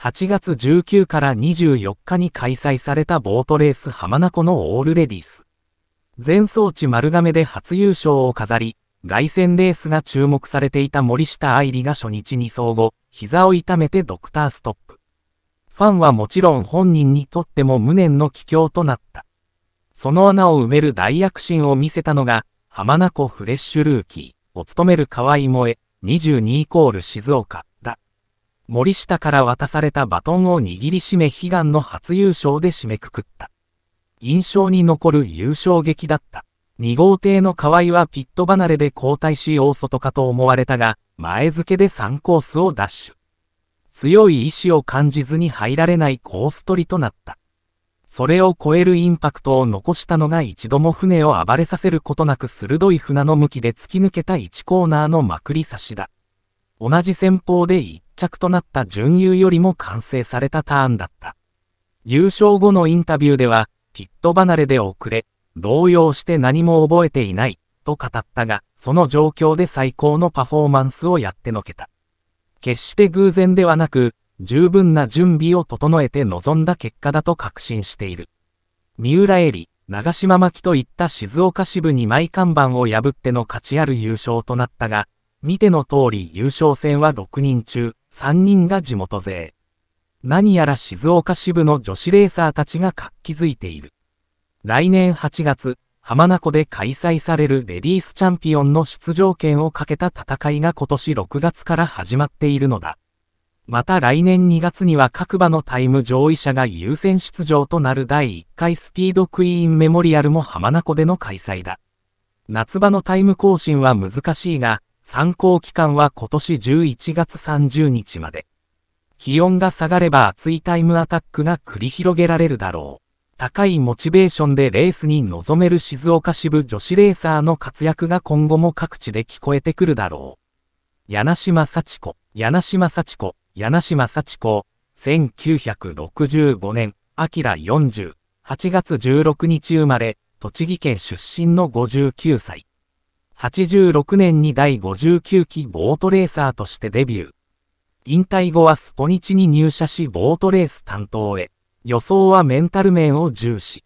8月19から24日に開催されたボートレース浜名湖のオールレディース。前走地丸亀で初優勝を飾り、凱旋レースが注目されていた森下愛理が初日に走後、膝を痛めてドクターストップ。ファンはもちろん本人にとっても無念の帰郷となった。その穴を埋める大躍進を見せたのが、浜名湖フレッシュルーキーを務める河合萌え、22イコール静岡。森下から渡されたバトンを握りしめ悲願の初優勝で締めくくった。印象に残る優勝劇だった。2号艇の河合はピット離れで交代し大外かと思われたが、前付けで3コースをダッシュ。強い意志を感じずに入られないコース取りとなった。それを超えるインパクトを残したのが一度も船を暴れさせることなく鋭い船の向きで突き抜けた1コーナーのまくり差しだ。同じ戦法で1着となった準優よりも完成されたターンだった。優勝後のインタビューでは、きっと離れで遅れ、動揺して何も覚えていない、と語ったが、その状況で最高のパフォーマンスをやってのけた。決して偶然ではなく、十分な準備を整えて臨んだ結果だと確信している。三浦恵里、長島巻といった静岡支部に枚看板を破っての価値ある優勝となったが、見ての通り優勝戦は6人中、3人が地元勢。何やら静岡支部の女子レーサーたちが活気づいている。来年8月、浜名湖で開催されるレディースチャンピオンの出場権をかけた戦いが今年6月から始まっているのだ。また来年2月には各馬のタイム上位者が優先出場となる第1回スピードクイーンメモリアルも浜名湖での開催だ。夏場のタイム更新は難しいが、参考期間は今年11月30日まで。気温が下がれば熱いタイムアタックが繰り広げられるだろう。高いモチベーションでレースに臨める静岡支部女子レーサーの活躍が今後も各地で聞こえてくるだろう。柳島幸子、柳島幸子、柳島幸子、1965年、秋キ40、8月16日生まれ、栃木県出身の59歳。86年に第59期ボートレーサーとしてデビュー。引退後はスポニチに入社しボートレース担当へ。予想はメンタル面を重視。